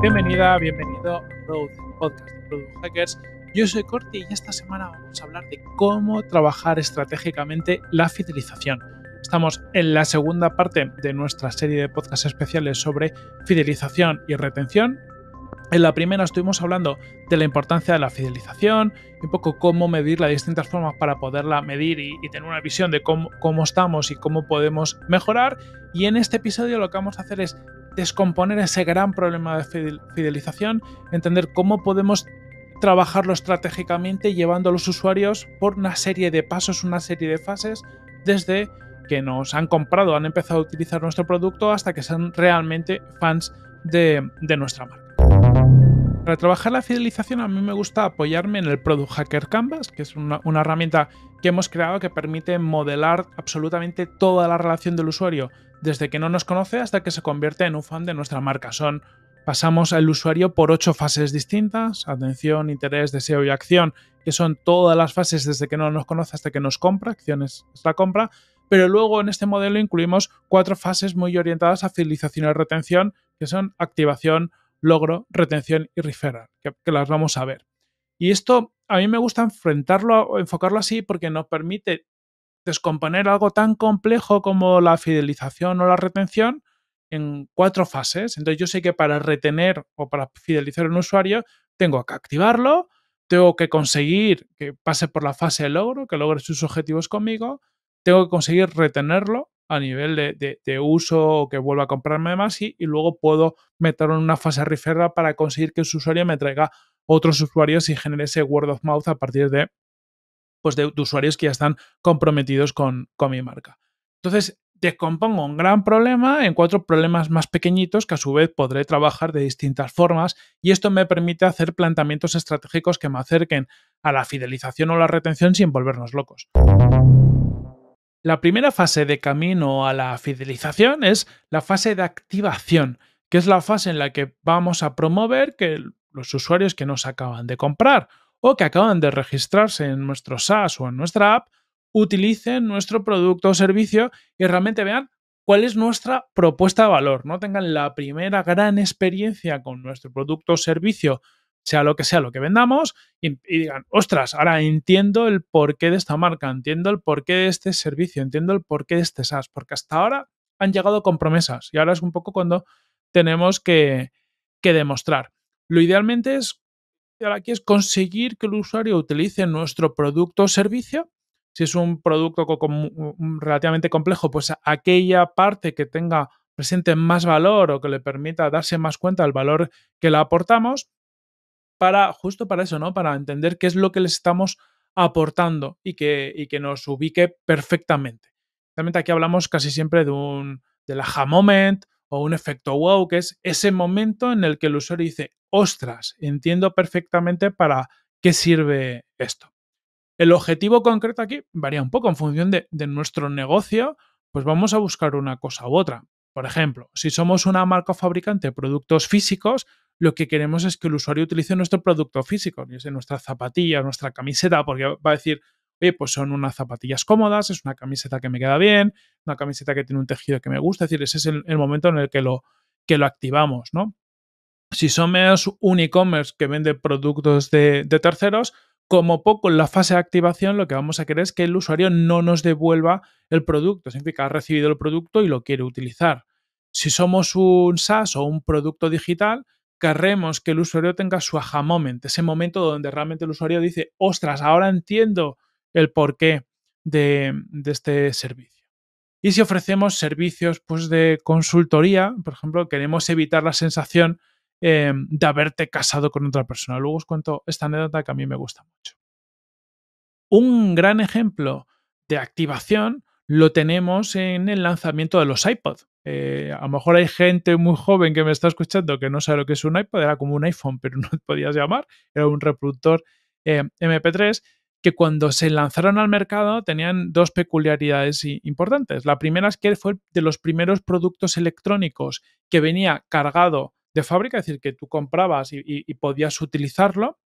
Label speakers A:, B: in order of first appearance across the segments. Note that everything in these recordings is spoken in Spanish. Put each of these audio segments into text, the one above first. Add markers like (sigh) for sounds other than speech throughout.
A: Bienvenida, bienvenido a Road Podcast de Product Hackers. Yo soy Corti y esta semana vamos a hablar de cómo trabajar estratégicamente la fidelización. Estamos en la segunda parte de nuestra serie de podcasts especiales sobre fidelización y retención. En la primera estuvimos hablando de la importancia de la fidelización un poco cómo medirla de distintas formas para poderla medir y, tener una visión de cómo, estamos y cómo podemos mejorar. Y en este episodio lo que vamos a hacer es descomponer ese gran problema de fidelización, entender cómo podemos trabajarlo estratégicamente llevando a los usuarios por una serie de pasos, una serie de fases, desde que nos han comprado, han empezado a utilizar nuestro producto hasta que sean realmente fans de, nuestra marca. Para trabajar la fidelización a mí me gusta apoyarme en el Product Hacker Canvas, que es una herramienta que hemos creado que permite modelar absolutamente toda la relación del usuario desde que no nos conoce hasta que se convierte en un fan de nuestra marca. Son pasamos al usuario por ocho fases distintas, atención, interés, deseo y acción, que son todas las fases desde que no nos conoce hasta que nos compra, acciones es la compra, pero luego en este modelo incluimos cuatro fases muy orientadas a fidelización y retención, que son activación, logro, retención y referral, que, las vamos a ver. Y esto a mí me gusta enfrentarlo, o enfocarlo así porque nos permite descomponer algo tan complejo como la fidelización o la retención en cuatro fases. Entonces yo sé que para retener o para fidelizar un usuario tengo que activarlo, tengo que conseguir que pase por la fase de logro, que logre sus objetivos conmigo, tengo que conseguir retenerlo a nivel de, uso o que vuelva a comprarme más y, luego puedo meterlo en una fase referral para conseguir que su usuario me traiga otros usuarios y genere ese word of mouth a partir de pues de, usuarios que ya están comprometidos con, con mi marca. Entonces, descompongo un gran problema en cuatro problemas más pequeñitos que a su vez podré trabajar de distintas formas y esto me permite hacer planteamientos estratégicos que me acerquen a la fidelización o la retención sin volvernos locos. La primera fase de camino a la fidelización es la fase de activación, que es la fase en la que vamos a promover que los usuarios que nos acaban de comprar o que acaban de registrarse en nuestro SaaS o en nuestra app, utilicen nuestro producto o servicio y realmente vean cuál es nuestra propuesta de valor. No tengan la primera gran experiencia con nuestro producto o servicio, sea lo que sea lo que vendamos, y, digan, ostras, ahora entiendo el porqué de esta marca, entiendo el porqué de este servicio, entiendo el porqué de este SaaS, porque hasta ahora han llegado con promesas y ahora es un poco cuando tenemos que demostrar. Lo idealmente es aquí es conseguir que el usuario utilice nuestro producto o servicio. Si es un producto mm, relativamente complejo, pues aquella parte que tenga presente más valor o que le permita darse más cuenta del valor que le aportamos, para justo para eso, ¿no? Para entender qué es lo que les estamos aportando y que, que nos ubique perfectamente. Realmente aquí hablamos casi siempre de un de la aha moment o un efecto wow, que es ese momento en el que el usuario dice, ostras, entiendo perfectamente para qué sirve esto. El objetivo concreto aquí varía un poco en función de, nuestro negocio, pues vamos a buscar una cosa u otra. Por ejemplo, si somos una marca fabricante de productos físicos, lo que queremos es que el usuario utilice nuestro producto físico, nuestra zapatilla nuestra camiseta, porque va a decir, oye, pues son unas zapatillas cómodas, es una camiseta que me queda bien, una camiseta que tiene un tejido que me gusta, es decir, ese es el, el momento en el que lo, que lo activamos, ¿no? Si somos un e-commerce que vende productos de, terceros, como poco en la fase de activación lo que vamos a querer es que el usuario no nos devuelva el producto, significa ha recibido el producto y lo quiere utilizar. Si somos un SaaS o un producto digital, querremos que el usuario tenga su aha moment, ese momento donde realmente el usuario dice, ostras, ahora entiendo el porqué de, este servicio. Y si ofrecemos servicios pues, de consultoría, por ejemplo, queremos evitar la sensación Em, de haberte casado con otra persona. Luego os cuento esta anécdota que a mí me gusta mucho. Un gran ejemplo de activación lo tenemos en el lanzamiento de los iPods. Eh, a lo mejor hay gente muy joven que me está escuchando que no sabe lo que es un iPod, era como un iPhone, pero no podías llamar, era un reproductor eh, MP3 que cuando se lanzaron al mercado tenían dos peculiaridades importantes. La primera es que fue de los primeros productos electrónicos que venía cargado de fábrica, es decir, que tú comprabas y, podías utilizarlo.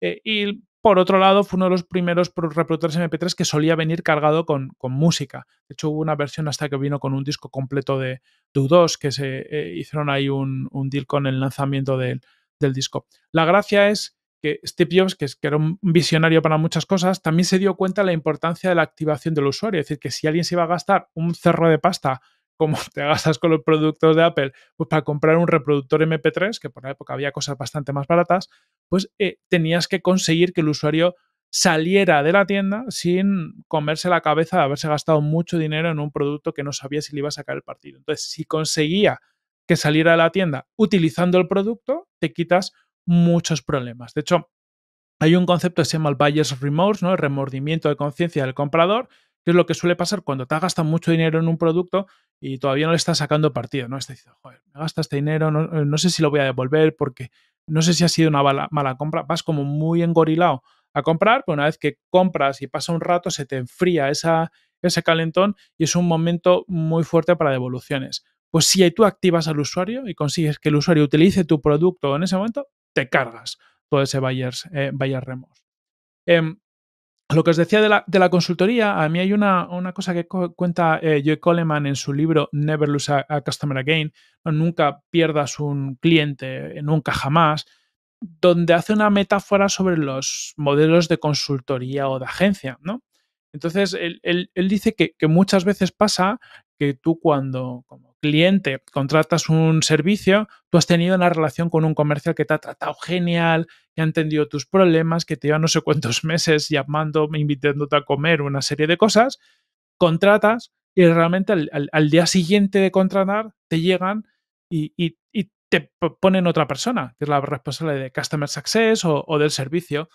A: Eh, y por otro lado, fue uno de los primeros reproductores MP3 que solía venir cargado con, música. De hecho, hubo una versión hasta que vino con un disco completo de u que se eh, hicieron ahí un, deal con el lanzamiento del, del disco. La gracia es que Steve Jobs, que, era un visionario para muchas cosas, también se dio cuenta de la importancia de la activación del usuario. Es decir, que si alguien se iba a gastar un cerro de pasta como (laughs) te gastas con los productos de Apple, pues para comprar un reproductor MP3, que por la época había cosas bastante más baratas, pues eh, tenías que conseguir que el usuario saliera de la tienda sin comerse la cabeza de haberse gastado mucho dinero en un producto que no sabía si le iba a sacar el partido. Entonces, si conseguía que saliera de la tienda utilizando el producto, te quitas muchos problemas. De hecho, hay un concepto que se llama el buyer's remorse, ¿no? el remordimiento de conciencia del comprador, es lo que suele pasar cuando te has gastado mucho dinero en un producto y todavía no le estás sacando partido, ¿no? Estás diciendo, joder, me gasta este dinero, eh, no, sé si lo voy a devolver porque no sé si ha sido una mala, compra, vas como muy engorilado a comprar, pero una vez que compras y pasa un rato se te enfría ese calentón y es un momento muy fuerte para devoluciones. Pues si tú activas al usuario y consigues que el usuario utilice tu producto en ese momento, te cargas todo ese buyer, eh, lo que os decía de la, consultoría, a mí hay una, una cosa que cuenta eh, Joe Coleman en su libro Never Lose a, Customer Again, nunca pierdas un cliente, eh, nunca jamás, donde hace una metáfora sobre los modelos de consultoría o de agencia, ¿no? Entonces, él, dice que, que, muchas veces pasa que tú cuando, cliente contratas un servicio, tú has tenido una relación con un comercial que te ha tratado genial, que ha entendido tus problemas, que te lleva no sé cuántos (laughs) meses llamando, invitándote a comer, una serie de cosas, contratas y realmente al, día siguiente de contratar te llegan y, te ponen otra persona, que es la responsable de Customer Success o, del servicio.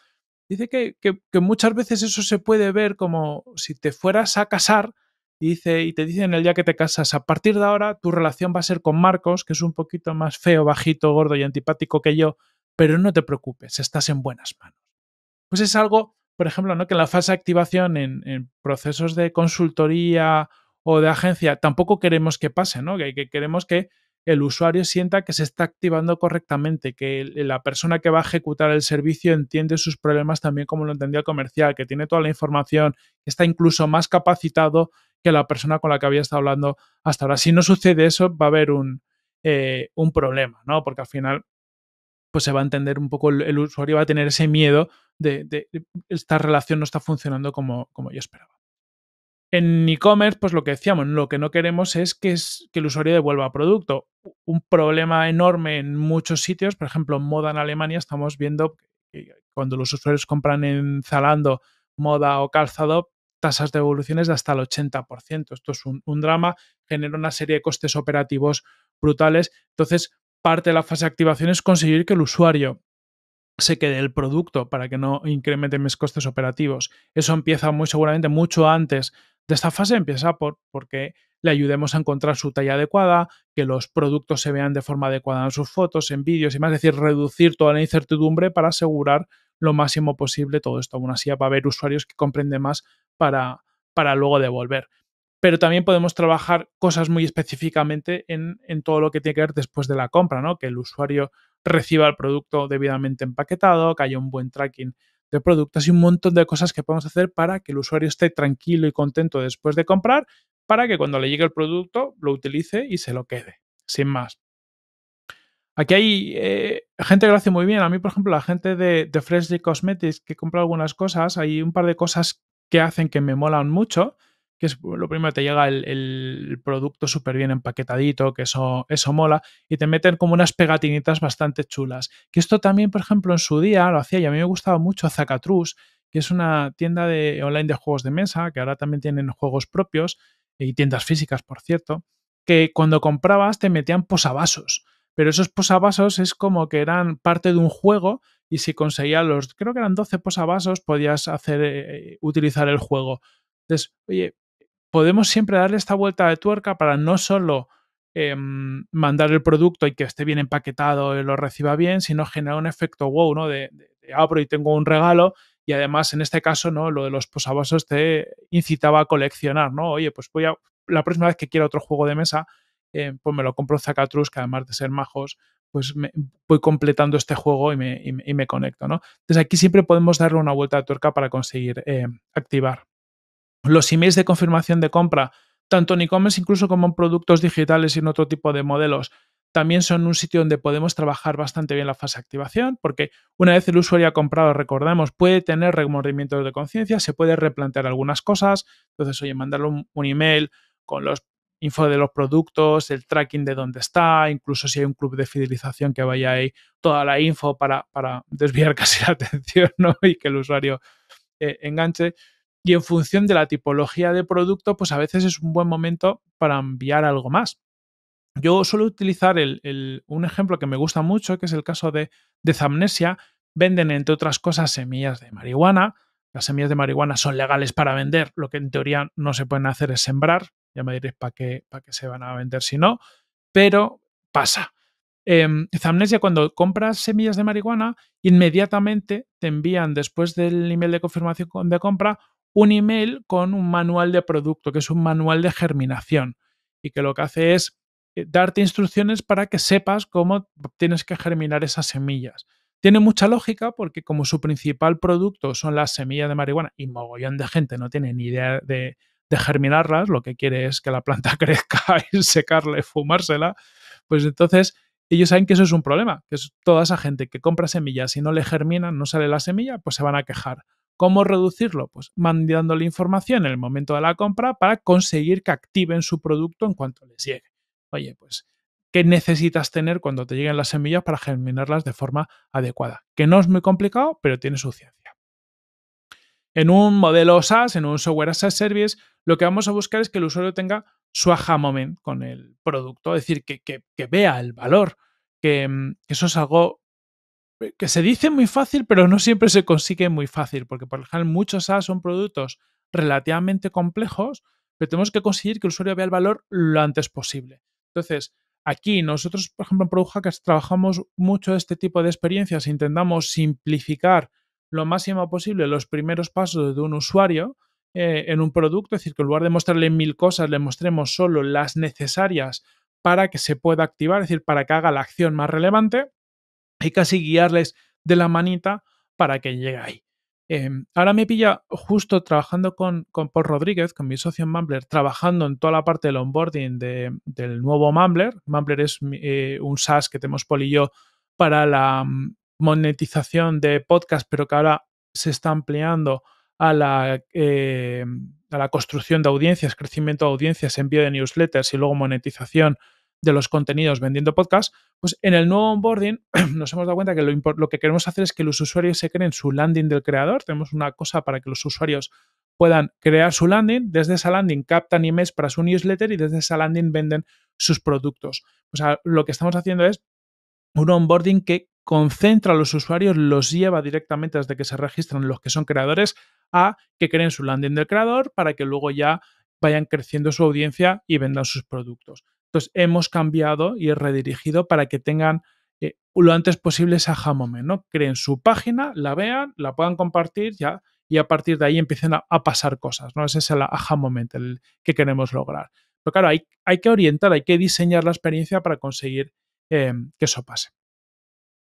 A: Dice que muchas veces eso se puede ver como si te fueras a casar y, dice, y te dicen el día que te casas, a partir de ahora tu relación va a ser con Marcos, que es un poquito más feo, bajito, gordo y antipático que yo, pero no te preocupes, estás en buenas manos. Pues es algo, por ejemplo, ¿no? que en la fase de activación, en, procesos de consultoría o de agencia, tampoco queremos que pase, ¿no? que, queremos que el usuario sienta que se está activando correctamente, que la persona que va a ejecutar el servicio entiende sus problemas también como lo entendía el comercial, que tiene toda la información, está incluso más capacitado que la persona con la que había estado hablando hasta ahora. Si no sucede eso, va a haber eh, un, problema, ¿no? Porque al final pues se va a entender un poco, el, usuario va a tener ese miedo de, esta relación no está funcionando como, como yo esperaba. En e-commerce, pues lo que decíamos, lo que no queremos es que, que el usuario devuelva producto. Un problema enorme en muchos sitios, por ejemplo, en moda en Alemania estamos viendo que cuando los usuarios compran en Zalando moda o calzado, tasas de evoluciones de hasta el 80%. Esto es un, drama, genera una serie de costes operativos brutales. Entonces, parte de la fase de activación es conseguir que el usuario se quede el producto para que no incremente mis costes operativos. Eso empieza muy seguramente mucho antes de esta fase, empieza por, porque le ayudemos a encontrar su talla adecuada, que los productos se vean de forma adecuada en sus fotos, en vídeos y más, es decir, reducir toda la incertidumbre para asegurar lo máximo posible todo esto. Aún así, va a haber usuarios que comprenden más para, para luego devolver. Pero también podemos trabajar cosas muy específicamente en, en, todo lo que tiene que ver después de la compra, ¿no? Que el usuario reciba el producto debidamente empaquetado, que haya un buen tracking de productos y un montón de cosas que podemos hacer para que el usuario esté tranquilo y contento después de comprar, para que cuando le llegue el producto lo utilice y se lo quede, sin más. Aquí hay eh, gente que lo hace muy bien. A mí, por ejemplo, la gente de, Freshly Cosmetics, que compra algunas cosas, hay un par de cosas que hacen que me molan mucho, que es lo primero, te llega el, producto súper bien empaquetadito, que eso, eso mola, y te meten como unas pegatinitas bastante chulas. Que esto también, por ejemplo, en su día lo hacía y a mí me gustaba mucho Zacatrus, que es una tienda de, online de juegos de mesa, que ahora también tienen juegos propios y tiendas físicas, por cierto, que cuando comprabas te metían posavasos pero esos posavasos es como que eran parte de un juego y si conseguías los, creo que eran 12 posavasos, podías hacer, eh, eh, utilizar el juego. Entonces, oye, podemos siempre darle esta vuelta de tuerca para no solo em, mandar el producto y que esté bien empaquetado y lo reciba bien, sino generar un efecto wow, ¿no? De, abro y tengo un regalo y además en este caso, ¿no? Lo de los posavasos te incitaba a coleccionar, ¿no? Oye, pues voy a, la próxima vez que quiera otro juego de mesa, eh, pues me lo compro Zacatrus, que además de ser majos, pues voy completando este juego y me, conecto, ¿no? Entonces aquí siempre podemos darle una vuelta de tuerca para conseguir eh, activar. Los emails de confirmación de compra, tanto en e-commerce incluso como en productos digitales y en otro tipo de modelos, también son un sitio donde podemos trabajar bastante bien la fase de activación, porque una vez el usuario ha comprado, recordemos, puede tener remordimientos de conciencia, se puede replantear algunas cosas, entonces, oye, mandarle un email con los info de los productos, el tracking de dónde está, incluso si hay un club de fidelización que vaya ahí, toda la info para, desviar (laughs) casi la atención y que el usuario eh, enganche. Y en función de la tipología de producto, pues a veces es un buen momento para enviar algo más. Yo suelo utilizar el, un ejemplo que me gusta mucho, que es el caso de, de Zamnesia. Venden, entre otras cosas, semillas de marihuana las semillas de marihuana son legales para vender. Lo que en teoría no se pueden hacer es sembrar. Ya me diréis para qué, se van a vender si no. Pero pasa. Em, Zamnesia, cuando compras semillas de marihuana, inmediatamente te envían, después del email de confirmación de compra, un email con un manual de producto, que es un manual de germinación, y que lo que hace es eh, darte instrucciones para que sepas cómo tienes que germinar esas semillas. Tiene mucha lógica porque como su principal producto son las semillas de marihuana y mogollón de gente no tiene ni idea de, germinarlas, lo que quiere es que la planta (laughs) crezca y secarla y fumársela, pues entonces ellos saben que eso es un problema, que es toda esa gente que compra semillas y no le germinan, no sale la semilla, pues se van a quejar. ¿Cómo reducirlo? Pues mandándole información en el momento de la compra para conseguir que activen su producto en cuanto les llegue. Oye, pues que necesitas tener cuando te lleguen las semillas para germinarlas de forma adecuada. Que no es muy complicado, pero tiene su ciencia. En un modelo SaaS, en un software as service, lo que vamos a buscar es que el usuario tenga su aha moment con el producto, es decir, que, vea el valor, que mm, eso es algo eh, que se dice muy fácil, pero no siempre se consigue muy fácil, porque por ejemplo muchos SaaS son productos relativamente complejos, pero tenemos que conseguir que el usuario vea el valor lo antes posible. Entonces, Aquí nosotros, por ejemplo, en Hackers trabajamos mucho este tipo de experiencias, intentamos simplificar lo máximo posible los primeros pasos de un usuario eh, en un producto, es decir, que en lugar de mostrarle mil cosas, le mostremos solo las necesarias para que se pueda activar, es decir, para que haga la acción más relevante y casi guiarles de la manita para que llegue ahí. Em, ahora me pilla justo trabajando con, Paul Rodríguez, con mi socio en Mumbler, trabajando en toda la parte del onboarding del nuevo Mumbler. Mumbler es eh, un SaaS que tenemos Paul y yo para la mm, monetización de podcast, pero que ahora se está ampliando a la, eh, a la construcción de audiencias, crecimiento de audiencias, envío de newsletters y luego monetización de los contenidos vendiendo podcast, pues en el nuevo onboarding (clears throat) nos hemos dado cuenta que lo, lo que queremos hacer es que los usuarios se creen su landing del creador. Tenemos una cosa para que los usuarios puedan crear su landing, desde esa landing captan emails para su newsletter y desde esa landing venden sus productos. O sea, lo que estamos haciendo es un onboarding que concentra a los usuarios, los lleva directamente desde que se registran los que son creadores a que creen su landing del creador para que luego ya vayan creciendo su audiencia y vendan sus productos. Entonces hemos cambiado y redirigido para que tengan eh, lo antes posible ese aha moment, ¿no? Creen su página, la vean, la puedan compartir ya y a partir de ahí empiecen a, pasar cosas, ¿no? Ese es el aha moment que queremos lograr. Pero claro, hay, hay que orientar, hay que diseñar la experiencia para conseguir em, que eso pase.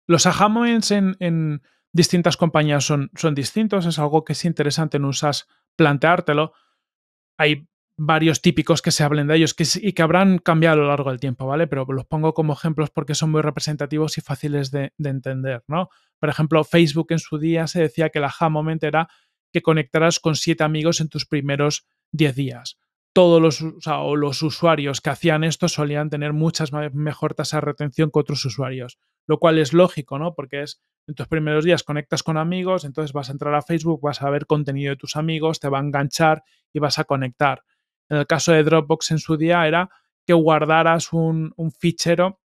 A: Los aha moments en, distintas compañías son, son distintos, es algo que es interesante en un SaaS planteártelo. Hay varios típicos que se hablen de ellos y que habrán cambiado a lo largo del tiempo, ¿vale? Pero los pongo como ejemplos porque son muy representativos y fáciles de, entender, ¿no? Por ejemplo, Facebook en su día se decía que la jam moment era que conectarás con siete amigos en tus primeros 10 días. Todos los, los usuarios que hacían esto solían tener muchas mejor tasa de retención que otros usuarios, lo cual es lógico, ¿no? Porque es en tus primeros días conectas con amigos, entonces vas a entrar a Facebook, vas a ver contenido de tus amigos, te va a enganchar y vas a conectar. En el caso de Dropbox en su día era que guardaras un, fichero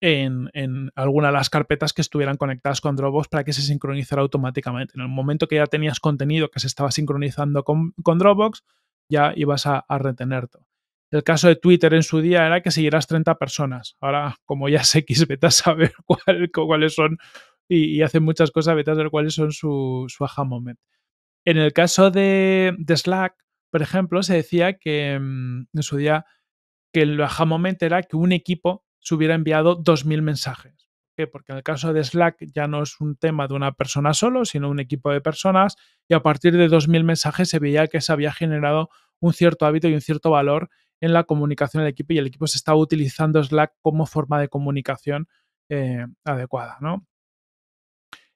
A: en, alguna de las carpetas que estuvieran conectadas con Dropbox para que se sincronizara automáticamente. En el momento que ya tenías contenido que se estaba sincronizando con, Dropbox, ya ibas a, a retenerlo. El caso de Twitter en su día era que siguieras 30 personas. Ahora, como ya sé X, vete a saber (laughs) cuáles son y, hacen muchas cosas, vete a saber cuáles son su, aha moment. En el caso de, de Slack, por ejemplo, se decía que mm, en su día que el aha era que un equipo se hubiera enviado 2.000 mensajes. qué? Porque en el caso de Slack ya no es un tema de una persona solo, sino un equipo de personas y a partir de 2.000 mensajes se veía que se había generado un cierto hábito y un cierto valor en la comunicación del equipo y el equipo se estaba utilizando Slack como forma de comunicación eh, adecuada, ¿no?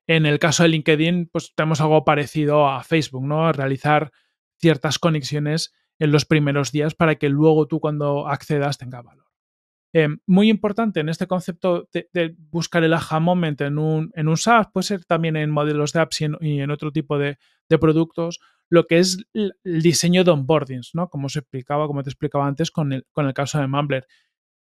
A: En el caso de LinkedIn, pues tenemos algo parecido a Facebook, ¿no? Realizar ciertas conexiones en los primeros días para que luego tú cuando accedas tenga valor. Eh, muy importante en este concepto de, buscar el aha moment en un, en un SaaS, puede ser también en modelos de apps y en, otro tipo de, productos, lo que es el diseño de onboardings, ¿no? Como se explicaba, como te explicaba antes con el, con el caso de Mumbler.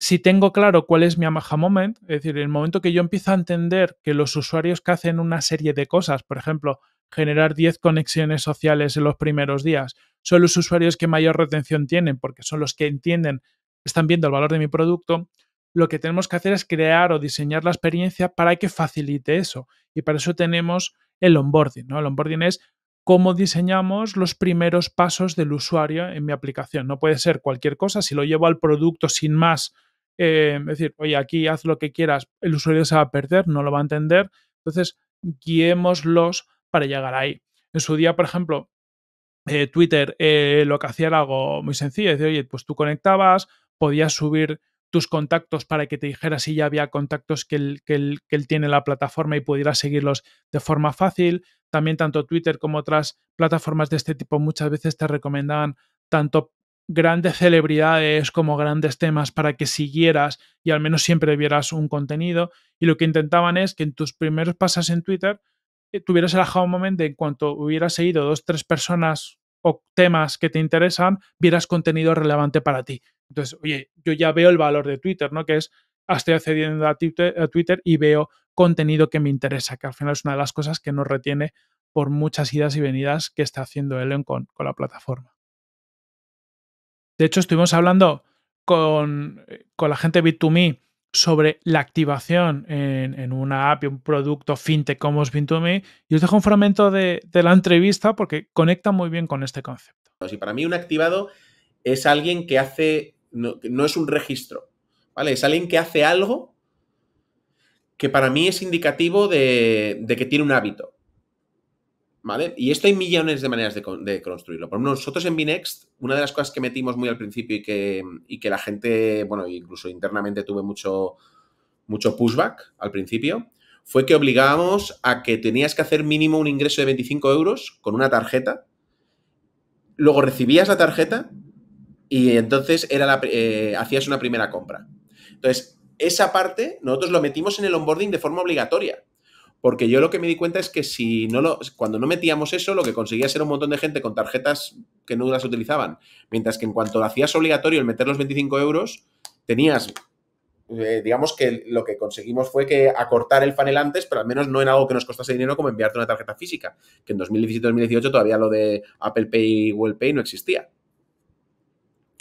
A: Si tengo claro cuál es mi aha moment, es decir, el momento que yo empiezo a entender que los usuarios que hacen una serie de cosas, por ejemplo, generar 10 conexiones sociales en los primeros días. Son los usuarios que mayor retención tienen porque son los que entienden, están viendo el valor de mi producto. Lo que tenemos que hacer es crear o diseñar la experiencia para que facilite eso. Y para eso tenemos el onboarding. El onboarding es cómo diseñamos los primeros pasos del usuario en mi aplicación. No puede ser cualquier cosa. Si lo llevo al producto sin más, eh, es decir, oye, aquí haz lo que quieras, el usuario se va a perder, no lo va a entender. Entonces, guiémoslos para llegar ahí. En su día, por ejemplo, eh, Twitter eh, lo que hacía era algo muy sencillo, decir, oye, pues tú conectabas, podías subir tus contactos para que te dijera si ya había contactos que él, tiene la plataforma y pudieras seguirlos de forma fácil. También tanto Twitter como otras plataformas de este tipo muchas veces te recomendaban tanto grandes celebridades como grandes temas para que siguieras y al menos siempre vieras un contenido. Y lo que intentaban es que en tus primeros pasos en Twitter tuvieras el aha moment en cuanto hubieras seguido dos, tres personas o temas que te interesan, vieras contenido relevante para ti. Entonces, oye, yo ya veo el valor de Twitter, ¿no? Que es, ah, estoy accediendo a Twitter, y veo contenido que me interesa, que al final es una de las cosas que nos retiene por muchas idas y venidas que está haciendo Elon con, con la plataforma. De hecho, estuvimos hablando con, eh, con la gente Bit2Me sobre la activación en, una app, un producto fintech como es to me Y os dejo un fragmento de, la entrevista porque conecta muy bien con este concepto.
B: para mí un activado es alguien que hace, no, es un registro, ¿vale? Es alguien que hace algo que para mí es indicativo de que tiene un hábito. Y esto hay millones de maneras de, construirlo. Por ejemplo, nosotros en Binext, una de las cosas que metimos muy al principio y que, la gente, bueno, incluso internamente tuve mucho, mucho pushback al principio, fue que obligábamos a que tenías que hacer mínimo un ingreso de 25 euros con una tarjeta. Luego recibías la tarjeta y entonces eh, hacías una primera compra. Entonces, esa parte nosotros lo metimos en el onboarding de forma obligatoria. Porque yo lo que me di cuenta es que si no lo, cuando no metíamos eso, lo que conseguía era un montón de gente con tarjetas que no las utilizaban. Mientras que en cuanto lo hacías obligatorio el meter los 25 euros, tenías, eh, digamos que lo que conseguimos fue que acortar el panel antes, pero al menos no en algo que nos costase dinero como enviarte una tarjeta física. Que en 2017-2018 todavía lo de Apple Pay y Google Pay no existía.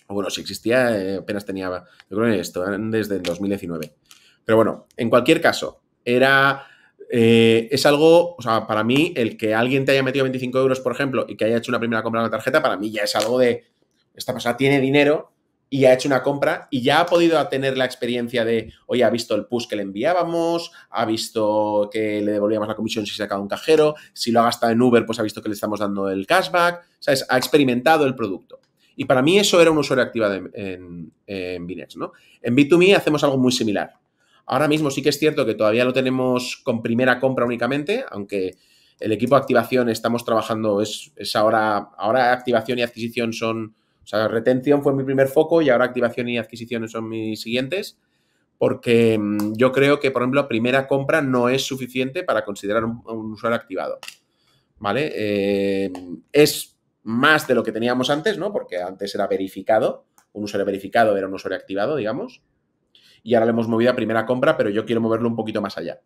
B: O bueno, si existía, eh, apenas tenía, yo creo que esto, desde el 2019. Pero bueno, en cualquier caso, era eh, es algo, o sea, para mí, el que alguien te haya metido 25 euros, por ejemplo, y que haya hecho una primera compra de una tarjeta, para mí ya es algo de, esta persona tiene dinero y ha hecho una compra y ya ha podido tener la experiencia de, oye, ha visto el push que le enviábamos, ha visto que le devolvíamos la comisión si se sacaba un cajero, si lo ha gastado en Uber, pues ha visto que le estamos dando el cashback, ¿sabes? Ha experimentado el producto. Y para mí eso era un usuario activo en, en, Binex, ¿no? En B2Me hacemos algo muy similar. Ahora mismo sí que es cierto que todavía lo tenemos con primera compra únicamente, aunque el equipo de activación estamos trabajando, es, ahora, ahora activación y adquisición son, o sea, retención fue mi primer foco y ahora activación y adquisición son mis siguientes, porque mm, yo creo que, por ejemplo, primera compra no es suficiente para considerar un, usuario activado, ¿vale? Eh, es más de lo que teníamos antes, ¿no? Porque antes era verificado, un usuario verificado era un usuario activado, digamos, y ahora le hemos movido a primera compra, pero yo quiero moverlo un poquito más allá.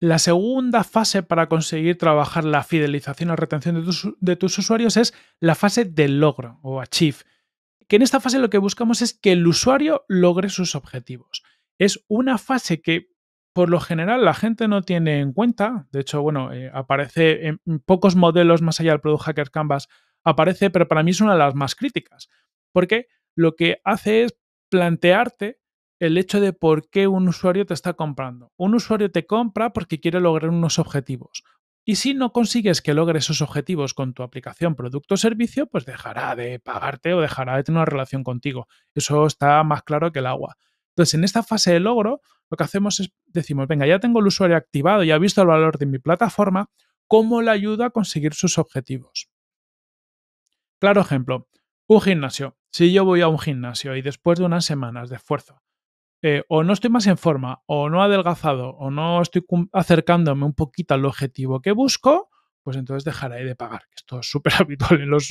A: La segunda fase para conseguir trabajar la fidelización o retención de tus, usuarios es la fase del logro o achieve, que en esta fase lo que buscamos es que el usuario logre sus objetivos. Es una fase que por lo general la gente no tiene en cuenta. De hecho, bueno, eh, aparece en pocos modelos más allá del Product Hacker Canvas, aparece, pero para mí es una de las más críticas, porque lo que hace es plantearte el hecho de por qué un usuario te está comprando. Un usuario te compra porque quiere lograr unos objetivos. Y si no consigues que logre esos objetivos con tu aplicación, producto o servicio, pues dejará de pagarte o dejará de tener una relación contigo. Eso está más claro que el agua. Entonces, en esta fase de logro, lo que hacemos es decimos, venga, ya tengo el usuario activado, ya ha visto el valor de mi plataforma, ¿cómo le ayuda a conseguir sus objetivos? Claro ejemplo, un gimnasio si yo voy a un gimnasio y después de unas semanas de esfuerzo, eh, o no estoy más en forma, o no adelgazado, o no estoy acercándome un poquito al objetivo que busco, pues entonces dejaré de pagar. Esto es súper (laughs) habitual en los,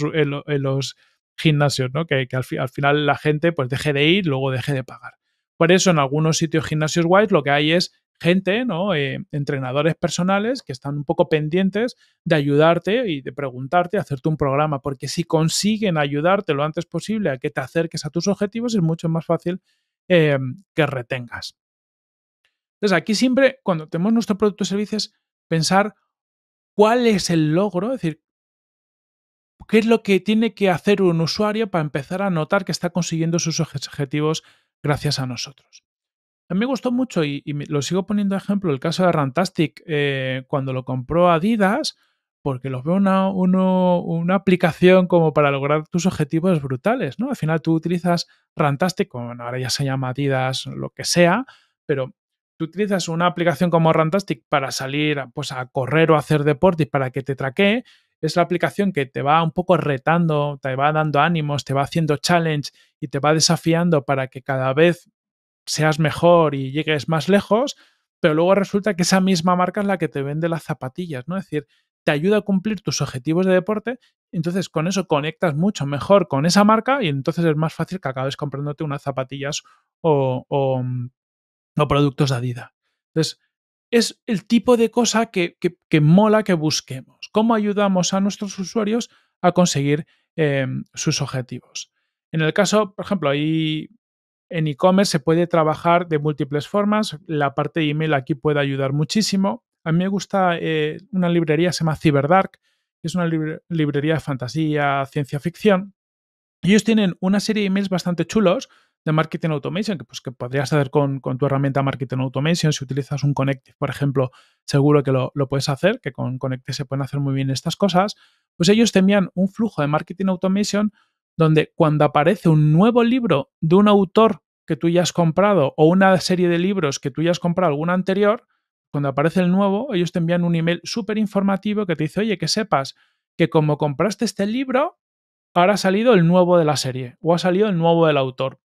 A: gimnasios, ¿no? Que, al, final la gente pues deje de ir, luego deje de pagar. Por eso en algunos sitios gimnasios guays lo que hay es gente, ¿no? Eh, entrenadores personales que están un poco pendientes de ayudarte y de preguntarte, hacerte un programa, porque si consiguen ayudarte lo antes posible a que te acerques a tus objetivos, es mucho más fácil em, que retengas. Entonces, aquí siempre, cuando tenemos nuestro producto o servicio, pensar cuál es el logro, es decir, qué es lo que tiene que hacer un usuario para empezar a notar que está consiguiendo sus objetivos gracias a nosotros. A mí me gustó mucho y, lo sigo poniendo ejemplo el caso de Rantastic eh, cuando lo compró Adidas, porque lo veo una, aplicación como para lograr tus objetivos brutales, ¿no? Al final tú utilizas Rantastic, ahora ya se llama Adidas, lo que sea, pero tú utilizas una aplicación como Rantastic para salir pues, a correr o hacer deporte y para que te traquee, es la aplicación que te va un poco retando, te va dando ánimos, te va haciendo challenge y te va desafiando para que cada vez seas mejor y llegues más lejos, pero luego resulta que esa misma marca es la que te vende las zapatillas, ¿no? Es decir, te ayuda a cumplir tus objetivos de deporte, entonces con eso conectas mucho mejor con esa marca y entonces es más fácil que acabes comprándote unas zapatillas o, o, productos de Adidas. Entonces, es el tipo de cosa que, que, mola que busquemos. ¿Cómo ayudamos a nuestros usuarios a conseguir eh, sus objetivos? En el caso, por ejemplo, hay en e-commerce se puede trabajar de múltiples formas. La parte de email aquí puede ayudar muchísimo. A mí me gusta eh, una librería se llama CyberDark, que es una librería de fantasía, ciencia ficción. Ellos tienen una serie de emails bastante chulos de marketing automation, que, pues, que podrías hacer con, tu herramienta marketing automation. Si utilizas un Connective, por ejemplo, seguro que lo, puedes hacer, que con Connective se pueden hacer muy bien estas cosas. Pues ellos tenían un flujo de marketing automation donde cuando aparece un nuevo libro de un autor que tú ya has comprado o una serie de libros que tú ya has comprado, alguna anterior, cuando aparece el nuevo, ellos te envían un email súper informativo que te dice, oye, que sepas que como compraste este libro, ahora ha salido el nuevo de la serie o ha salido el nuevo del autor.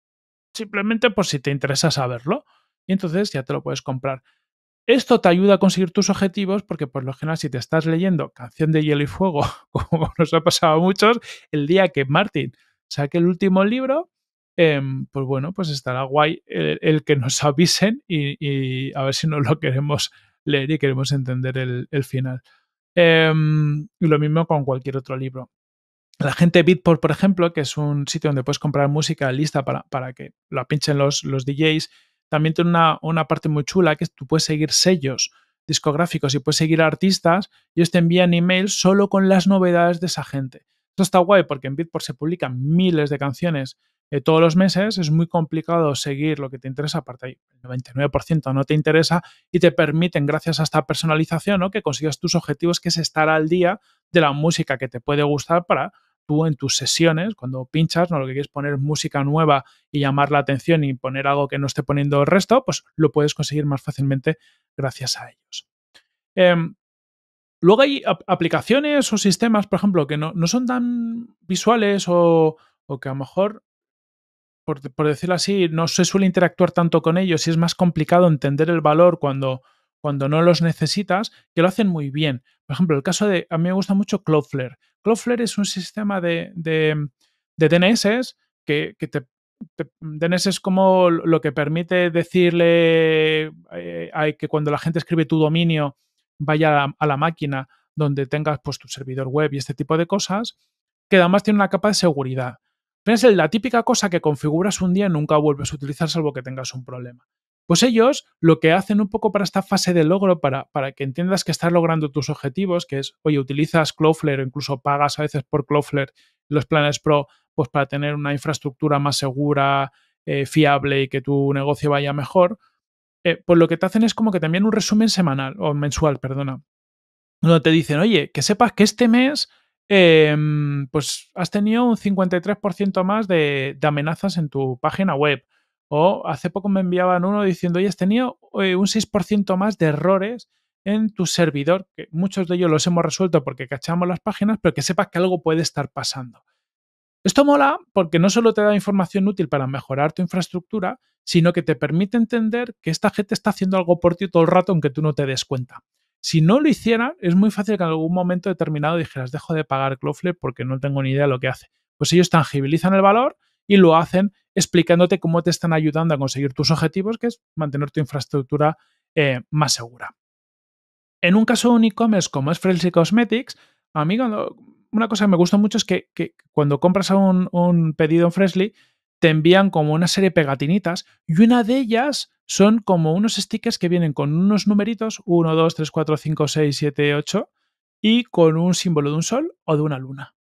A: Simplemente por si te interesa saberlo. Y entonces ya te lo puedes comprar. Esto te ayuda a conseguir tus objetivos porque por lo general si te estás leyendo Canción de Hielo y Fuego, (laughs) como nos ha pasado a muchos, el día que Martin saque el último libro, em, pues bueno, pues estará guay el, que nos (laughs) avisen y, a ver si no lo queremos leer y queremos entender el, final. Em, y lo mismo con cualquier otro libro. La gente Beatport, por ejemplo, que es un sitio donde puedes comprar música lista para, para que la pinchen los, los DJs, también tiene una, una parte muy chula que es, tú puedes seguir sellos discográficos y puedes seguir artistas y ellos te envían emails solo con las novedades de esa gente. Esto está guay porque en Beatport se publican miles de canciones eh, todos los meses. Es muy complicado seguir lo que te interesa, aparte el 99% no te interesa y te permiten, gracias a esta personalización, ¿no? que consigas tus objetivos, que es estar al día de la música que te puede gustar para tú en tus sesiones, cuando pinchas, no lo que quieres poner música nueva y llamar la atención y poner algo que no esté poniendo el resto, pues lo puedes conseguir más fácilmente gracias a ellos. Em, luego hay aplicaciones o sistemas, por ejemplo, que no, son tan visuales o, que a lo mejor por, por, decirlo así, no se suele interactuar tanto con ellos y es más complicado entender el valor cuando cuando no los necesitas, que lo hacen muy bien. Por ejemplo, el caso de, a mí me gusta mucho Cloudflare. Cloudflare es un sistema de, DNS que, te, DNS es como lo que permite decirle eh, que cuando la gente escribe tu dominio vaya a la, máquina donde tengas pues, tu servidor web y este tipo de cosas, que además tiene una capa de seguridad. Pero es la típica cosa que configuras un día y nunca vuelves a utilizar salvo que tengas un problema. Pues ellos lo que hacen un poco para esta fase de logro, para, que entiendas que estás logrando tus objetivos, que es, oye, utilizas Cloudflare o incluso pagas a veces por Cloudflare los planes pro, pues para tener una infraestructura más segura, eh, fiable y que tu negocio vaya mejor, eh, pues lo que te hacen es como que también un resumen semanal o mensual, perdona, donde te dicen, oye, que sepas que este mes... Em, pues has tenido un 53% más de amenazas en tu página web o hace poco me enviaban uno diciendo, oye, has tenido eh, un 6% más de errores en tu servidor, que muchos de ellos los hemos resuelto porque cachamos las páginas, pero que sepas que algo puede estar pasando. Esto mola porque no solo te da información útil para mejorar tu infraestructura, sino que te permite entender que esta gente está haciendo algo por ti todo el rato aunque tú no te des cuenta. Si no lo hicieran, es muy fácil que en algún momento determinado dijeras, dejo de pagar Cloudflare porque no tengo ni idea de lo que hace. Pues ellos tangibilizan el valor y lo hacen explicándote cómo te están ayudando a conseguir tus objetivos, que es mantener tu infraestructura eh, más segura. En un caso de un e-commerce como es Fresley Cosmetics, a mí una cosa que me gusta mucho es que, cuando compras un, un pedido en Freshly, te envían como una serie de pegatinitas y una de ellas son como unos stickers que vienen con unos numeritos, 1, 2, 3, 4, 5, 6, 7, 8, y con un símbolo de un sol o de una luna.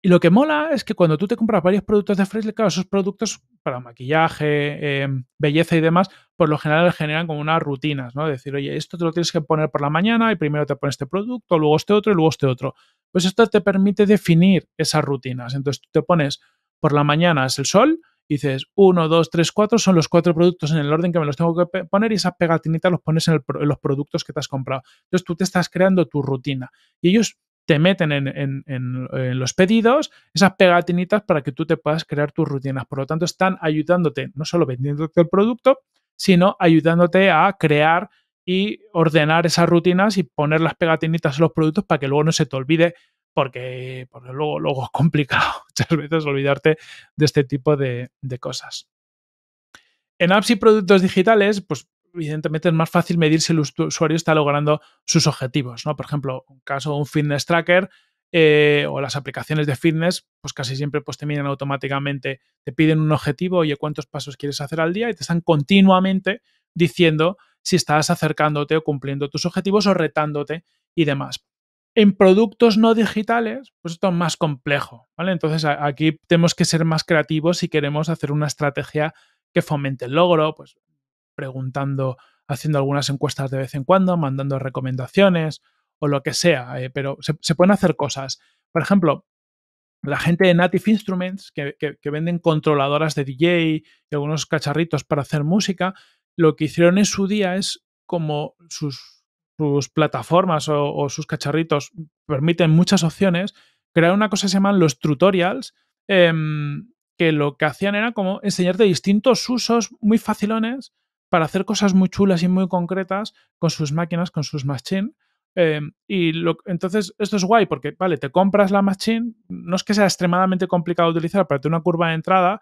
A: Y lo que mola es que cuando tú te compras varios productos de Freshly, claro, esos productos para maquillaje, em, belleza y demás, por lo general generan como unas rutinas, ¿no? Decir, oye, esto te lo tienes que poner por la mañana y primero te pones este producto, luego este otro y luego este otro. Pues esto te permite definir esas rutinas. Entonces tú te pones por la mañana es el sol dices uno, dos, tres, cuatro son los cuatro productos en el orden que me los tengo que poner y esas pegatinitas los pones en, en los productos que te has comprado. Entonces tú te estás creando tu rutina. Y ellos te meten en, los pedidos esas pegatinitas para que tú te puedas crear tus rutinas. Por lo tanto, están ayudándote, no solo vendiéndote el producto, sino ayudándote a crear y ordenar esas rutinas y poner las pegatinitas en los productos para que luego no se te olvide, porque, porque luego, luego es complicado (laughs) muchas veces olvidarte de este tipo de, de cosas. En apps y productos digitales, pues evidentemente es más fácil medir si el usuario está logrando sus objetivos, ¿no? Por ejemplo, un caso de un fitness tracker eh, o las aplicaciones de fitness, pues casi siempre pues, te miden automáticamente, te piden un objetivo, oye, cuántos pasos quieres hacer al día y te están continuamente diciendo si estás acercándote o cumpliendo tus objetivos o retándote y demás. En productos no digitales, pues esto es más complejo, ¿vale? Entonces aquí tenemos que ser más creativos si queremos hacer una estrategia que fomente el logro, pues preguntando, haciendo algunas encuestas de vez en cuando, mandando recomendaciones o lo que sea, eh, pero se, pueden hacer cosas. Por ejemplo, la gente de Native Instruments, que, venden controladoras de DJ y algunos cacharritos para hacer música, lo que hicieron en su día es como sus, plataformas o, sus cacharritos permiten muchas opciones, crear una cosa que se llaman los tutorials, em, que lo que hacían era como enseñarte distintos usos muy facilones para hacer cosas muy chulas y muy concretas con sus máquinas, con sus machines. Em, y lo, entonces esto es guay porque, vale, te compras la machine, no es que sea extremadamente complicado de utilizar, pero tiene una curva de entrada.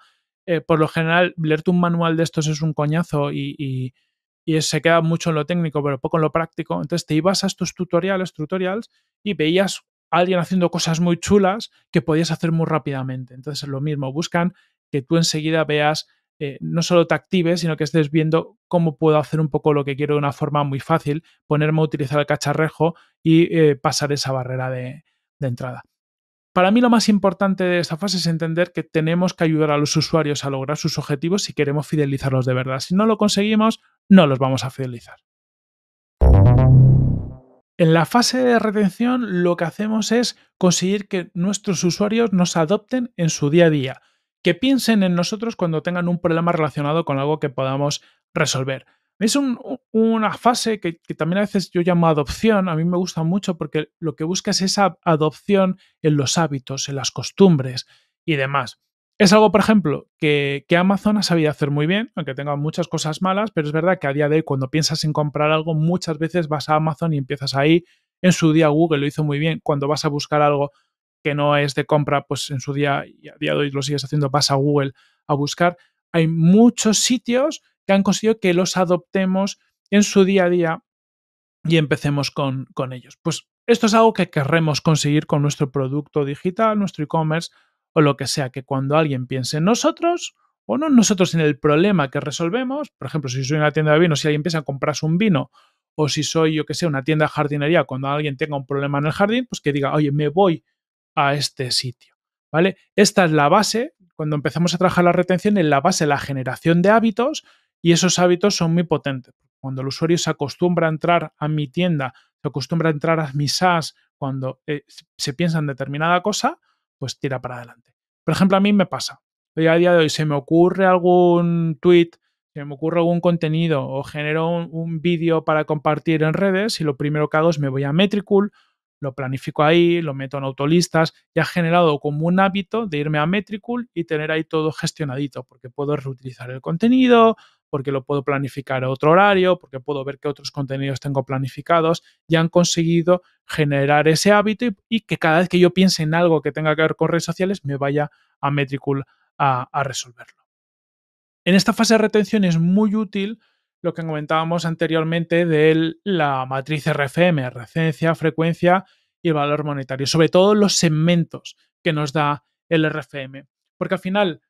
A: Eh, por lo general, leerte un manual de estos es un coñazo y, y, se queda mucho en lo técnico, pero poco en lo práctico. Entonces te ibas a estos tutoriales, tutorials, y veías a alguien haciendo cosas muy chulas que podías hacer muy rápidamente. Entonces es lo mismo, buscan que tú enseguida veas eh, no solo te actives, sino que estés viendo cómo puedo hacer un poco lo que quiero de una forma muy fácil, ponerme a utilizar el cacharrejo y eh, pasar esa barrera de entrada. Para mí lo más importante de esta fase es entender que tenemos que ayudar a los usuarios a lograr sus objetivos si queremos fidelizarlos de verdad. Si no lo conseguimos, no los vamos a fidelizar. En la fase de retención lo que hacemos es conseguir que nuestros usuarios nos adopten en su día a día que piensen en nosotros cuando tengan un problema relacionado con algo que podamos resolver. Es una fase que, también a veces yo llamo adopción, a mí me gusta mucho porque lo que busca es esa adopción en los hábitos, en las costumbres y demás. Es algo, por ejemplo, que, que Amazon ha sabido hacer muy bien, aunque tenga muchas cosas malas, pero es verdad que a día de hoy cuando piensas en comprar algo, muchas veces vas a Amazon y empiezas ahí. En su día Google lo hizo muy bien, cuando vas a buscar algo, que no es de compra, pues en su día y a día de hoy lo sigues haciendo, vas a Google a buscar. Hay muchos sitios que han conseguido que los adoptemos en su día a día y empecemos con, con ellos. Pues esto es algo que querremos conseguir con nuestro producto digital, nuestro e-commerce o lo que sea, que cuando alguien piense en nosotros o no nosotros en el problema que resolvemos, por ejemplo, si soy una tienda de vino, si alguien piensa en comprarse un vino, o si soy, yo que sé, una tienda de jardinería, cuando alguien tenga un problema en el jardín, pues que diga, oye, me voy a este sitio. ¿Vale? Esta es la base, cuando empezamos a trabajar la retención, es la base, la generación de hábitos, y esos hábitos son muy potentes. Cuando el usuario se acostumbra a entrar a mi tienda, se acostumbra a entrar a mis SaaS, cuando eh, se piensa en determinada cosa, pues tira para adelante. Por ejemplo, a mí me pasa. Hoy a día de hoy se me ocurre algún tweet, se me ocurre algún contenido o genero un, un vídeo para compartir en redes y lo primero que hago es me voy a Metricool, lo planifico ahí, lo meto en autolistas, ya ha generado como un hábito de irme a Metricool y tener ahí todo gestionadito, porque puedo reutilizar el contenido, porque lo puedo planificar a otro horario, porque puedo ver qué otros contenidos tengo planificados, ya han conseguido generar ese hábito y, que cada vez que yo piense en algo que tenga que ver con redes sociales, me vaya a Metricool a resolverlo. En esta fase de retención es muy útil lo que comentábamos anteriormente de la matriz RFM, recencia, frecuencia y valor monetario, sobre todo los segmentos que nos da el RFM, porque al final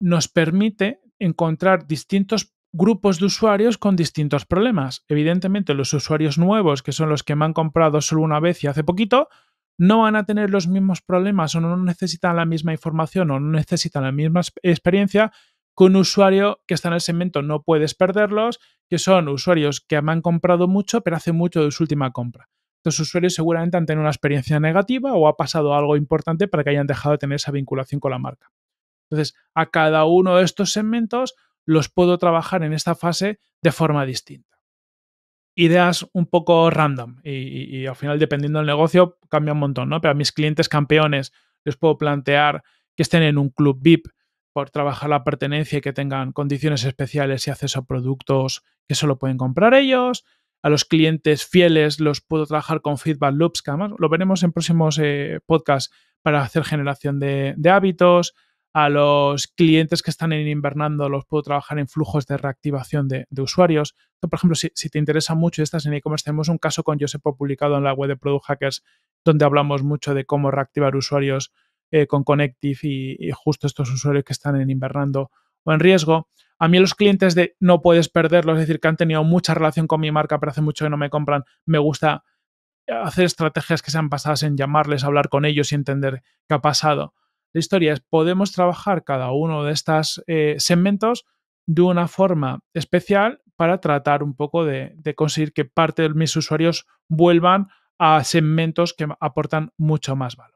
A: nos permite encontrar distintos grupos de usuarios con distintos problemas. Evidentemente, los usuarios nuevos, que son los que me han comprado solo una vez y hace poquito, no van a tener los mismos problemas o no necesitan la misma información o no necesitan la misma experiencia con usuario que está en el segmento no puedes perderlos, que son usuarios que me han comprado mucho, pero hace mucho de su última compra. Estos usuarios seguramente han tenido una experiencia negativa o ha pasado algo importante para que hayan dejado de tener esa vinculación con la marca. Entonces, a cada uno de estos segmentos los puedo trabajar en esta fase de forma distinta. Ideas un poco random y, y al final, dependiendo del negocio, cambia un montón, ¿no? Pero a mis clientes campeones les puedo plantear que estén en un club VIP por trabajar la pertenencia y que tengan condiciones especiales y acceso a productos que solo pueden comprar ellos. A los clientes fieles los puedo trabajar con feedback loops, que además lo veremos en próximos eh, podcasts para hacer generación de, hábitos. A los clientes que están en invernando los puedo trabajar en flujos de reactivación de, usuarios. por ejemplo, si, te interesa mucho y estás en e-commerce, tenemos un caso con Josepo publicado en la web de Product Hackers, donde hablamos mucho de cómo reactivar usuarios eh, con Connective y, justo estos usuarios que están en invernando o en riesgo. A mí los clientes de no puedes perderlos, es decir, que han tenido mucha relación con mi marca, pero hace mucho que no me compran, me gusta hacer estrategias que sean basadas en llamarles, hablar con ellos y entender qué ha pasado. La historia es, podemos trabajar cada uno de estos eh, segmentos de una forma especial para tratar un poco de, conseguir que parte de mis usuarios vuelvan a segmentos que aportan mucho más valor.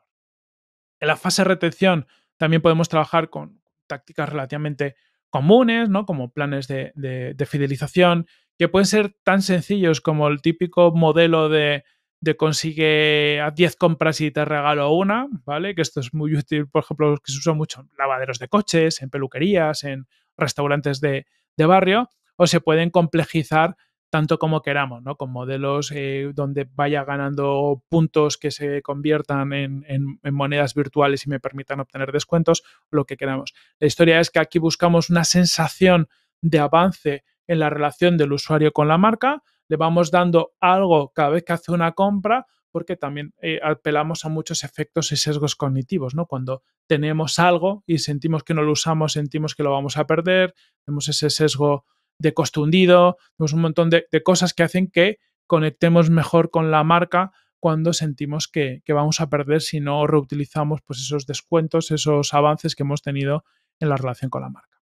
A: En la fase de retención también podemos trabajar con tácticas relativamente comunes, ¿no? como planes de, fidelización, que pueden ser tan sencillos como el típico modelo de, consigue a 10 compras y te regalo una, ¿vale? Que esto es muy útil, por ejemplo, que se usa mucho en lavaderos de coches, en peluquerías, en restaurantes de barrio, o se pueden complejizar tanto como queramos, ¿no? Con modelos eh, donde vaya ganando puntos que se conviertan en, monedas virtuales y me permitan obtener descuentos, lo que queramos. La historia es que aquí buscamos una sensación de avance en la relación del usuario con la marca, le vamos dando algo cada vez que hace una compra, porque también eh, apelamos a muchos efectos y sesgos cognitivos, ¿no? Cuando tenemos algo y sentimos que no lo usamos, sentimos que lo vamos a perder, tenemos ese sesgo de costo hundido, un montón de, cosas que hacen que conectemos mejor con la marca cuando sentimos que, vamos a perder si no reutilizamos pues, esos descuentos, esos avances que hemos tenido en la relación con la marca.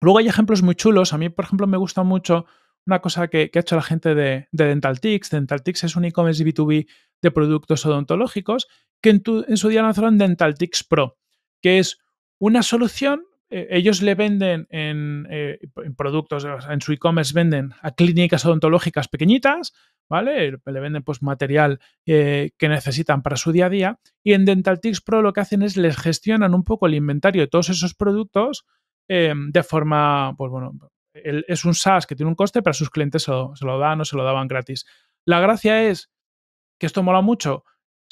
A: Luego hay ejemplos muy chulos. A mí, por ejemplo, me gusta mucho una cosa que, ha hecho la gente de, de DentalTix. DentalTix es un e-commerce B2B de productos odontológicos que en, su día lanzaron DentalTix Pro, que es una solución eh, ellos le venden en, eh, productos, en su e-commerce venden a clínicas odontológicas pequeñitas, ¿vale? Le venden pues material eh, que necesitan para su día a día y en DentalTix Pro lo que hacen es les gestionan un poco el inventario de todos esos productos de forma, pues bueno, es un SaaS que tiene un coste, pero a sus clientes se lo, se lo dan o se lo daban gratis. La gracia es que esto mola mucho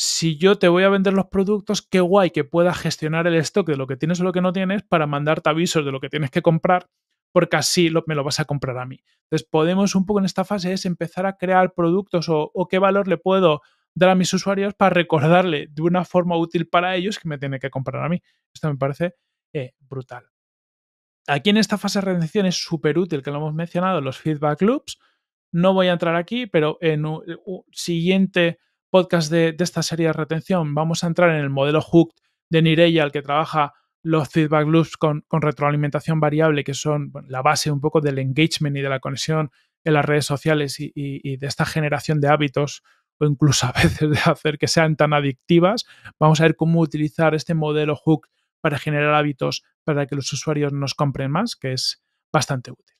A: si yo te voy a vender los productos, qué guay que puedas gestionar el stock de lo que tienes o lo que no tienes para mandarte avisos de lo que tienes que comprar, porque así lo, me lo vas a comprar a mí. Entonces podemos un poco en esta fase es empezar a crear productos o, qué valor le puedo dar a mis usuarios para recordarle de una forma útil para ellos que me tiene que comprar a mí. Esto me parece eh, brutal. Aquí en esta fase de redención es súper útil, que lo hemos mencionado, los feedback loops. No voy a entrar aquí, pero en un siguiente podcast de, esta serie de retención, vamos a entrar en el modelo Hooked de Nireya, al que trabaja los feedback loops con, retroalimentación variable, que son la base un poco del engagement y de la conexión en las redes sociales y, y de esta generación de hábitos o incluso (laughs) a veces de hacer que sean tan adictivas. Vamos a ver cómo utilizar este modelo Hooked para generar hábitos para que los usuarios nos compren más, que es bastante útil.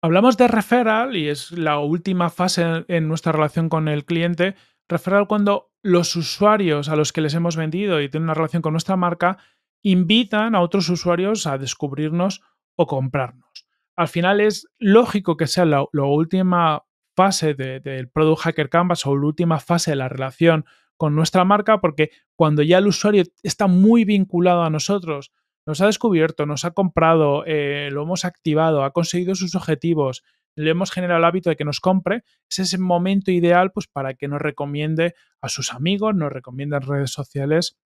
A: Hablamos de referral y es la última fase en, nuestra relación con el cliente. Referral cuando los usuarios a los que les hemos vendido y tienen una relación con nuestra marca invitan a otros usuarios a descubrirnos o comprarnos. Al final es lógico que sea la, última fase del producto Product Hacker Canvas o la última fase de la relación con nuestra marca porque cuando ya el usuario está muy vinculado a nosotros nos ha descubierto, nos ha comprado, eh, lo hemos activado, ha conseguido sus objetivos, le hemos generado el hábito de que nos compre, es ese momento ideal pues, para que nos recomiende a sus amigos, nos recomienda en redes sociales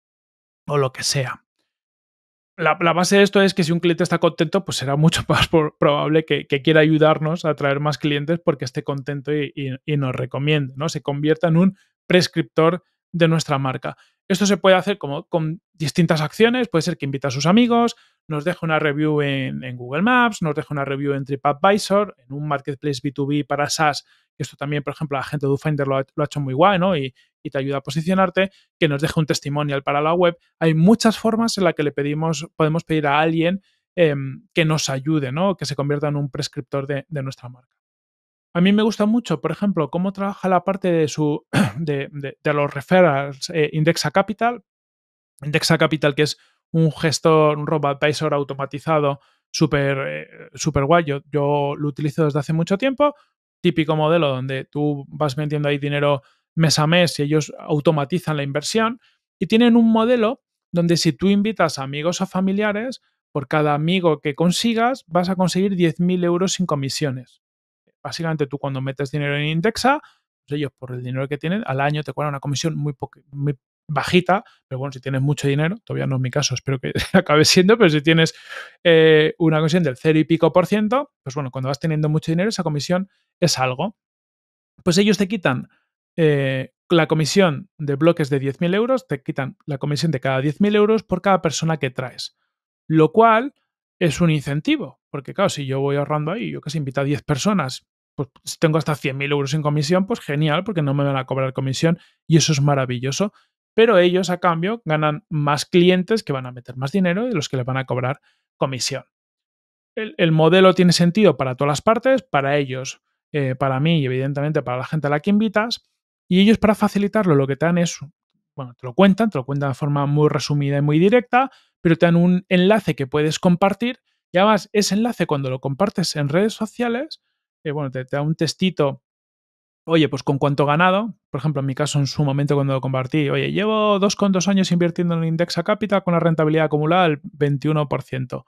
A: o lo que sea. La, base de esto es que si un cliente está contento, pues será mucho (laughs) más probable que, quiera ayudarnos a atraer más clientes porque esté contento y, y nos recomiende, ¿no? Se convierta en un prescriptor de nuestra marca. Esto se puede hacer como con distintas acciones, puede ser que invita a sus amigos, nos deje una review en, Google Maps, nos deje una review en TripAdvisor, en un marketplace B2B para SaaS, esto también, por ejemplo, la gente de Ufinder lo ha, lo ha hecho muy guay, ¿no? Y, te ayuda a posicionarte, que nos deje un testimonial para la web. Hay muchas formas en las que le pedimos, podemos pedir a alguien em, que nos ayude, ¿no? Que se convierta en un prescriptor de nuestra marca. A mí me gusta mucho, por ejemplo, cómo trabaja la parte de, su, (clears throat) de, de, los referrals eh, Indexa Capital. Indexa Capital, que es un gestor, un robot advisor automatizado súper guayo. Eh, guay. Yo, lo utilizo desde hace mucho tiempo. Típico modelo donde tú vas metiendo ahí dinero mes a mes y ellos automatizan la inversión. Y tienen un modelo donde si tú invitas a amigos o familiares, por cada amigo que consigas vas a conseguir 10.000 euros sin comisiones básicamente tú cuando metes dinero en Indexa, pues ellos por el dinero que tienen al año te cobran una comisión muy, muy bajita, pero bueno, si tienes mucho dinero, todavía no es mi caso, espero que (laughs) acabe siendo, pero si tienes eh, una comisión del cero y pico por ciento, pues bueno, cuando vas teniendo mucho dinero, esa comisión es algo. Pues ellos te quitan eh, la comisión de bloques de 10.000 euros, te quitan la comisión de cada 10.000 euros por cada persona que traes, lo cual es un incentivo, porque claro, si yo voy ahorrando ahí, yo que sé, invito a 10 personas pues si tengo hasta 100.000 euros en comisión, pues genial, porque no me van a cobrar comisión y eso es maravilloso. Pero ellos a cambio ganan más clientes que van a meter más dinero y los que les van a cobrar comisión. El, modelo tiene sentido para todas las partes, para ellos, eh, para mí y evidentemente para la gente a la que invitas. Y ellos para facilitarlo lo que te dan es, bueno, te lo cuentan, te lo cuentan de forma muy resumida y muy directa, pero te dan un enlace que puedes compartir. Y además, ese enlace cuando lo compartes en redes sociales, eh, bueno, te, da un testito, oye, pues con cuánto ganado, por ejemplo, en mi caso en su momento cuando lo compartí, oye, llevo con 2,2 años invirtiendo en Indexa cápita con la rentabilidad acumulada al 21%.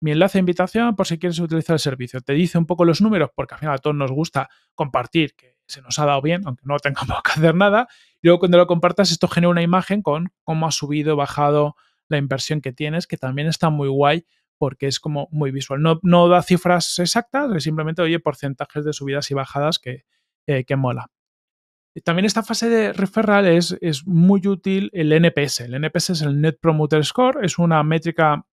A: Mi enlace de invitación por si quieres utilizar el servicio. Te dice un poco los números, porque al final a todos nos gusta compartir, que se nos ha dado bien, aunque no tengamos (laughs) que hacer nada. Y luego cuando lo compartas, esto genera una imagen con cómo ha subido, bajado la inversión que tienes, que también está muy guay porque es como muy visual. No, no da cifras exactas, simplemente oye porcentajes de subidas y bajadas que, eh, que mola. También esta fase de referral es, muy útil el NPS. El NPS es el Net Promoter Score, es una métrica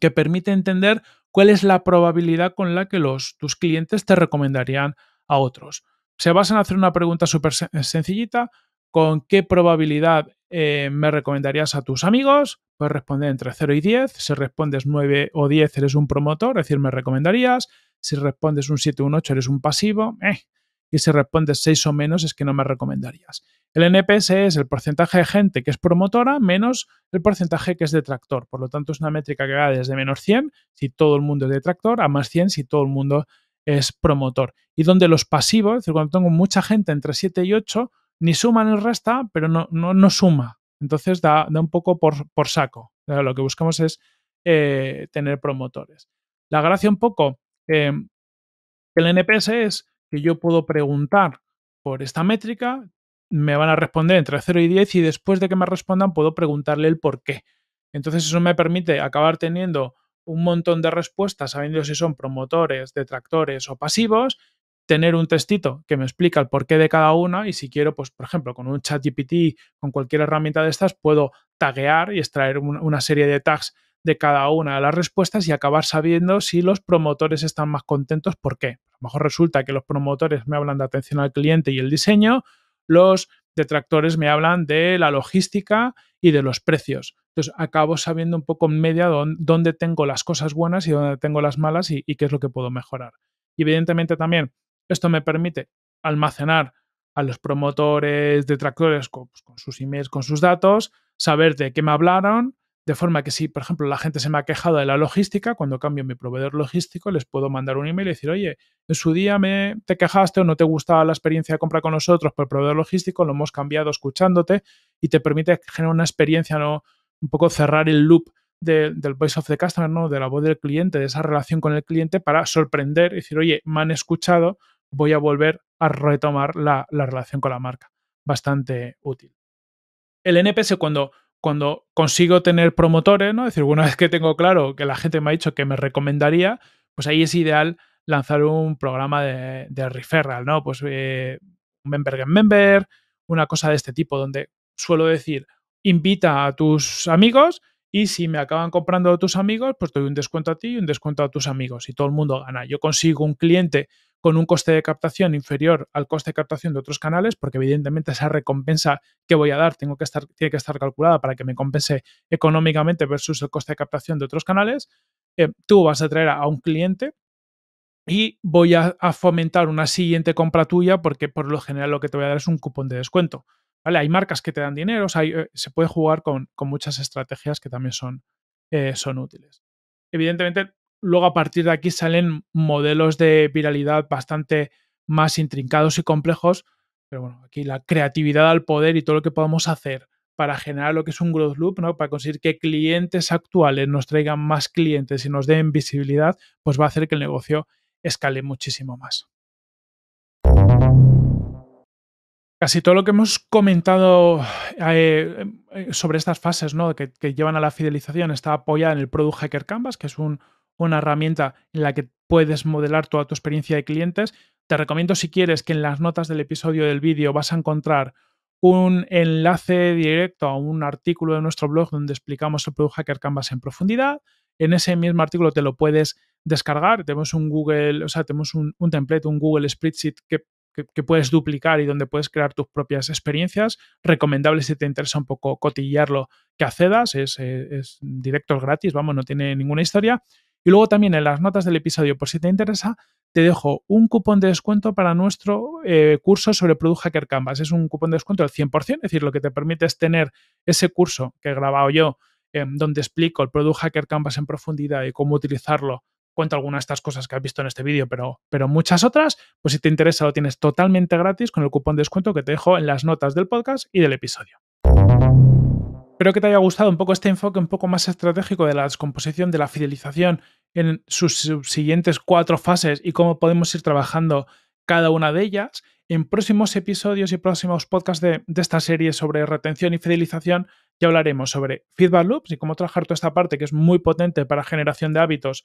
A: que permite entender cuál es la probabilidad con la que los, tus clientes te recomendarían a otros. Se basan en hacer una pregunta súper sencillita, con qué probabilidad eh, me recomendarías a tus amigos, puedes responder entre 0 y 10, si respondes 9 o 10 eres un promotor, es decir, me recomendarías, si respondes un 7 o un 8 eres un pasivo, eh, y si respondes 6 o menos es que no me recomendarías. El NPS es el porcentaje de gente que es promotora menos el porcentaje que es detractor, por lo tanto es una métrica que va desde menos 100 si todo el mundo es detractor a más 100 si todo el mundo es promotor. Y donde los pasivos, es decir, cuando tengo mucha gente entre 7 y 8, ni suma ni resta, pero no, no, no suma. Entonces da, un poco por, por saco. Lo que buscamos es eh, tener promotores. La gracia un poco eh, el NPS es que yo puedo preguntar por esta métrica, me van a responder entre 0 y 10 y después de que me respondan puedo preguntarle el por qué. Entonces eso me permite acabar teniendo un montón de respuestas sabiendo si son promotores, detractores o pasivos tener un testito que me explica el porqué de cada una y si quiero, pues por ejemplo, con un chat GPT, con cualquier herramienta de estas, puedo taguear y extraer una serie de tags de cada una de las respuestas y acabar sabiendo si los promotores están más contentos, por qué. A lo mejor resulta que los promotores me hablan de atención al cliente y el diseño, los detractores me hablan de la logística y de los precios. Entonces acabo sabiendo un poco en media dónde, tengo las cosas buenas y dónde tengo las malas y, y qué es lo que puedo mejorar. Y evidentemente también esto me permite almacenar a los promotores, detractores con, pues, con sus emails, con sus datos, saber de qué me hablaron, de forma que si, por ejemplo, la gente se me ha quejado de la logística, cuando cambio mi proveedor logístico, les puedo mandar un email y decir, oye, en su día me, te quejaste o no te gustaba la experiencia de compra con nosotros por proveedor logístico, lo hemos cambiado escuchándote y te permite generar una experiencia, ¿no? un poco cerrar el loop del voice of the customer, ¿no? de la voz del cliente, de esa relación con el cliente para sorprender, y decir, oye, me han escuchado, voy a volver a retomar la, relación con la marca. Bastante útil. El NPS cuando, cuando consigo tener promotores, ¿no? Es decir, una (laughs) vez que tengo claro que la gente me ha dicho que me recomendaría, pues ahí es ideal lanzar un programa de, referral, ¿no? Pues eh, member member, una cosa de este tipo, donde suelo decir, invita a tus amigos y si me acaban comprando tus amigos, pues doy un descuento a ti y un descuento a tus amigos y todo el mundo gana. Yo consigo un cliente con un coste de captación inferior al coste de captación de otros canales, porque evidentemente esa recompensa que voy a dar tiene que estar calculada para que me compense económicamente versus el coste de captación de otros canales. Eh, tú vas a traer a un cliente y voy a fomentar una siguiente compra tuya porque por lo general lo que te voy a dar es un cupón de descuento. Hay marcas que te dan dinero, eh, se puede jugar con, muchas estrategias que también eh, son, útiles. Evidentemente, luego a partir de aquí salen modelos de viralidad bastante más intrincados y complejos, pero bueno, aquí la creatividad al poder y todo lo que podamos hacer para generar lo que es un growth loop, para conseguir que clientes actuales nos traigan más clientes y nos den visibilidad, pues va a hacer que el negocio escale muchísimo más. Casi todo lo que hemos comentado eh, eh, sobre estas fases ¿no? que, llevan a la fidelización está apoyada en el Product Hacker Canvas, que es una herramienta en la que puedes modelar toda tu experiencia de clientes. Te recomiendo si quieres que en las notas del episodio del vídeo vas a encontrar un enlace directo a un artículo de nuestro blog donde explicamos el Product Hacker Canvas en profundidad. En ese mismo artículo te lo puedes descargar. Tenemos un Google, o sea, tenemos un, un template, un Google Spreadsheet que que, puedes duplicar y donde puedes crear tus propias experiencias. Recomendable si te interesa un poco cotillarlo que accedas, es, eh, directo, gratis, vamos, no tiene ninguna historia. Y luego también en las notas del episodio, por si te interesa, te dejo un cupón de descuento para nuestro eh, curso sobre Product Hacker Canvas. Es un cupón de descuento al 100%, es decir, lo que te permite es tener ese curso que he grabado yo, donde explico el Product Hacker Canvas en profundidad y cómo utilizarlo cuento algunas de estas cosas que has visto en este vídeo, pero, pero muchas otras, pues si te interesa lo tienes totalmente gratis con el cupón de descuento que te dejo en las notas del podcast y del episodio. Espero que te haya gustado un poco este enfoque un poco más estratégico de la descomposición de la fidelización en sus siguientes cuatro fases y cómo podemos ir trabajando cada una de ellas. En próximos episodios y próximos podcasts de esta serie sobre retención y fidelización ya hablaremos sobre feedback loops y cómo trabajar toda esta parte que es muy potente para generación de hábitos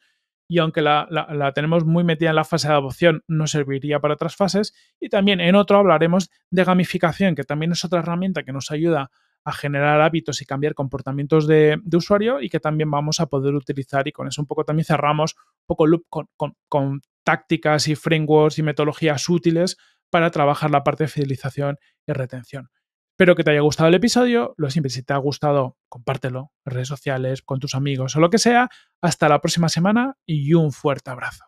A: y aunque la, tenemos muy metida en la fase de adopción, no serviría para otras fases. Y también en otro hablaremos de gamificación, que también es otra herramienta que nos ayuda a generar hábitos y cambiar comportamientos de, usuario y que también vamos a poder utilizar y con eso un poco también cerramos un poco loop con, con tácticas y frameworks y metodologías útiles para trabajar la parte de fidelización y retención. Espero que te haya gustado el episodio. Lo siempre, si te ha gustado, compártelo en redes sociales, con tus amigos o lo que sea. Hasta la próxima semana y un fuerte abrazo.